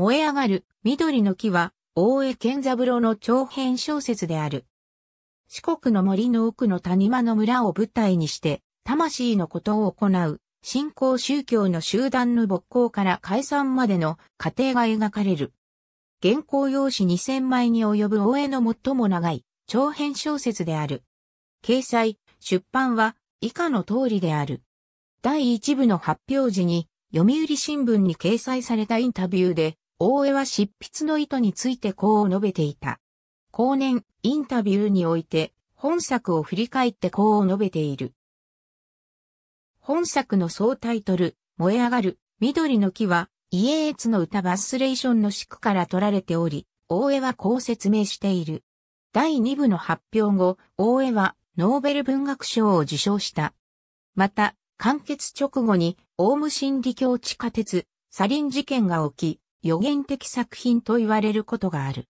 燃え上がる緑の木は大江健三郎の長編小説である。四国の森の奥の谷間の村を舞台にして、魂のことを行う、信仰宗教の集団の勃興から解散までの過程が描かれる。原稿用紙2000枚に及ぶ大江の最も長い長編小説である。掲載、出版は以下の通りである。第1部の発表時に読売新聞に掲載されたインタビューで大江は執筆の意図についてこう述べていた。後年、インタビューにおいて、本作を振り返ってこう述べている。本作の総タイトル、燃え上がる、緑の木は、家越の歌バスレーションの宿から取られており、大江はこう説明している。第2部の発表後、大江はノーベル文学賞を受賞した。また、完結直後に、オウム心理教地下鉄、サリン事件が起き、予言的作品と言われることがある。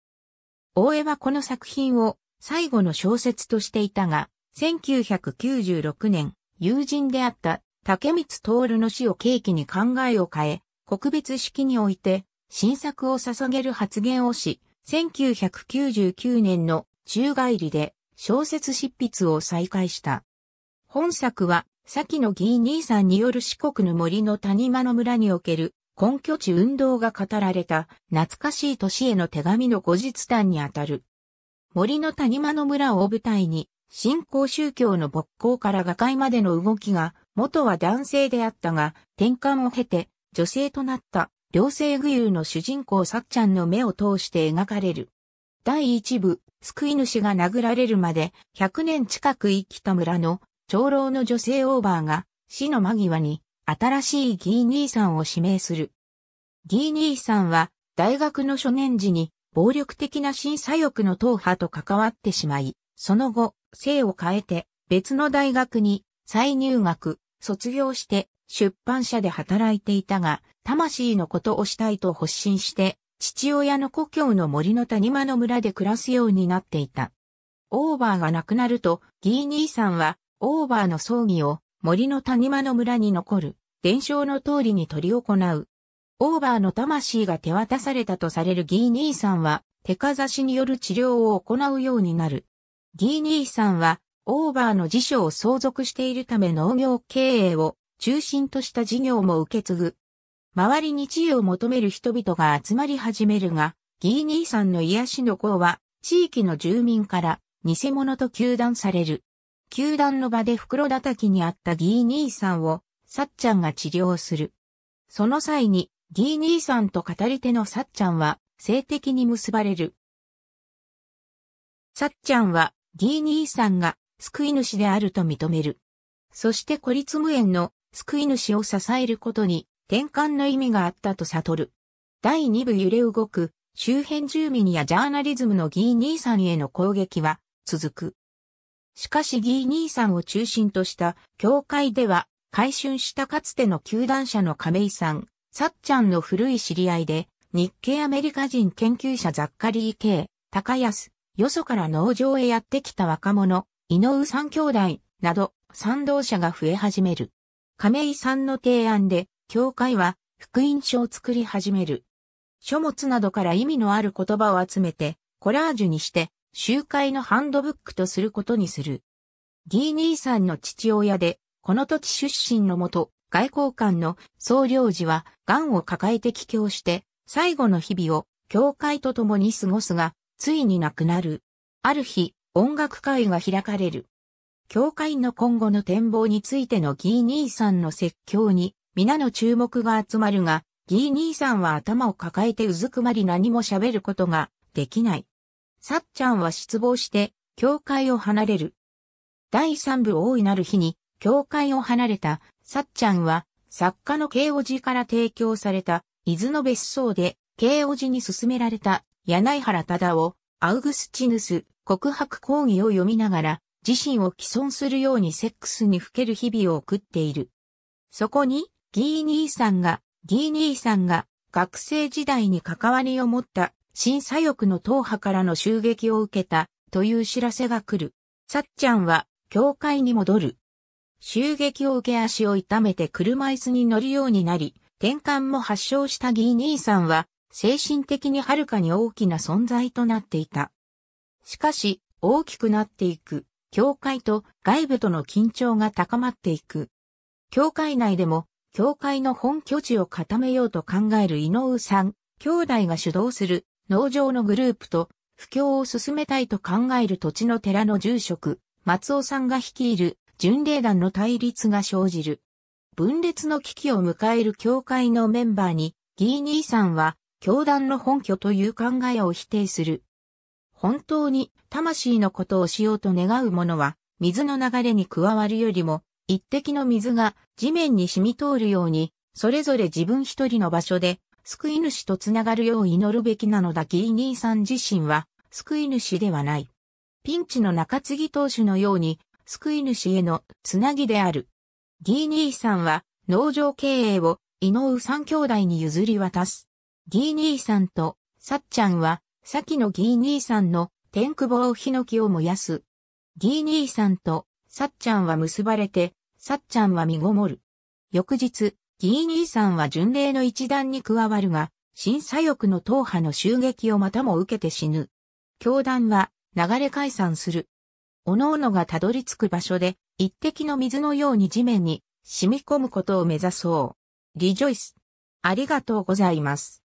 大江はこの作品を最後の小説としていたが、1996年、友人であった竹光徹の死を契機に考えを変え、告別式において新作を捧げる発言をし、1999年の宙返りで小説執筆を再開した。本作は、先の議員兄さんによる四国の森の谷間の村における根拠地運動が語られた懐かしい年への手紙の後日談にあたる。森の谷間の村を舞台に、新興宗教の勃興から瓦解までの動きが、元は男性であったが、転換を経て女性となった両性具有の主人公さっちゃんの目を通して描かれる。第一部、救い主が殴られるまで100年近く生きた村の長老の女性オーバーが死の間際に新しいギー兄さんを指名する。ギー兄さんは、大学の初年時に、暴力的な審査欲の党派と関わってしまい、その後、性を変えて、別の大学に、再入学、卒業して、出版社で働いていたが、魂のことをしたいと発信して、父親の故郷の森の谷間の村で暮らすようになっていた。オーバーが亡くなると、ギー兄さんは、オーバーの葬儀を森の谷間の村に残る、伝承の通りに取り行う。オーバーの魂が手渡されたとされるギー兄さんは、手かざしによる治療を行うようになる。ギー兄さんは、オーバーの辞書を相続しているため農業経営を中心とした事業も受け継ぐ。周りに地位を求める人々が集まり始めるが、ギー兄さんの癒しの子は、地域の住民から偽物と求断される。球団の場で袋叩きにあったギー兄さんを、さっちゃんが治療する。その際に、ギー兄さんと語り手のさっちゃんは、性的に結ばれる。さっちゃんは、ギー兄さんが、救い主であると認める。そして孤立無縁の救い主を支えることに転換の意味があったと悟る。第2部揺れ動く周辺住民やジャーナリズムのギー兄さんへの攻撃は続く。しかしギー兄さんを中心とした教会では、改春したかつての球団者の亀井さん、さっちゃんの古い知り合いで、日系アメリカ人研究者ザッカリー・ケイ、高安、よそから農場へやってきた若者、井上三兄弟、など、賛同者が増え始める。亀井さんの提案で、教会は、福音書を作り始める。書物などから意味のある言葉を集めて、コラージュにして、集会のハンドブックとすることにする。ギー兄さんの父親で、この土地出身のもと、外交官の総領事は、癌を抱えて帰郷して、最後の日々を、教会と共に過ごすが、ついに亡くなる。ある日、音楽会が開かれる。教会の今後の展望についてのギー兄さんの説教に、皆の注目が集まるが、ギー兄さんは頭を抱えてうずくまり何も喋ることができない。さっちゃんは失望して、教会を離れる。第三部大いなる日に、教会を離れた、さっちゃんは、作家の慶応寺から提供された、伊豆の別荘で、慶応寺に勧められた、柳原忠を、アウグスチヌス、告白講義を読みながら、自身を既存するようにセックスにふける日々を送っている。そこに、ギー兄さんが、ギー兄さんが、学生時代に関わりを持った新左翼の党派からの襲撃を受けたという知らせが来る。さっちゃんは教会に戻る。襲撃を受け足を痛めて車椅子に乗るようになり、転換も発症したギー兄さんは精神的にはるかに大きな存在となっていた。しかし、大きくなっていく、教会と外部との緊張が高まっていく。教会内でも、教会の本拠地を固めようと考える井上さん、兄弟が主導する農場のグループと、布教を進めたいと考える土地の寺の住職、松尾さんが率いる巡礼団の対立が生じる。分裂の危機を迎える教会のメンバーに、ギーニーさんは、教団の本拠という考えを否定する。本当に魂のことをしようと願う者は、水の流れに加わるよりも、一滴の水が地面に染み通るように、それぞれ自分一人の場所で救い主とつながるよう祈るべきなのだギーニーさん自身は、救い主ではない。ピンチの中継ぎ投手のように、救い主へのつなぎである。ギーニーさんは、農場経営を、井上三兄弟に譲り渡す。ギーニーさんと、さっちゃんは、先のギーニーさんの、天久保をヒノキを燃やす。ギーニーさんと、さっちゃんは結ばれて、さっちゃんは身ごもる。翌日、ギーニーさんは巡礼の一団に加わるが、新左翼の党派の襲撃をまたも受けて死ぬ。教団は流れ解散する。各々がたどり着く場所で、一滴の水のように地面に染み込むことを目指そう。リジョイス。ありがとうございます。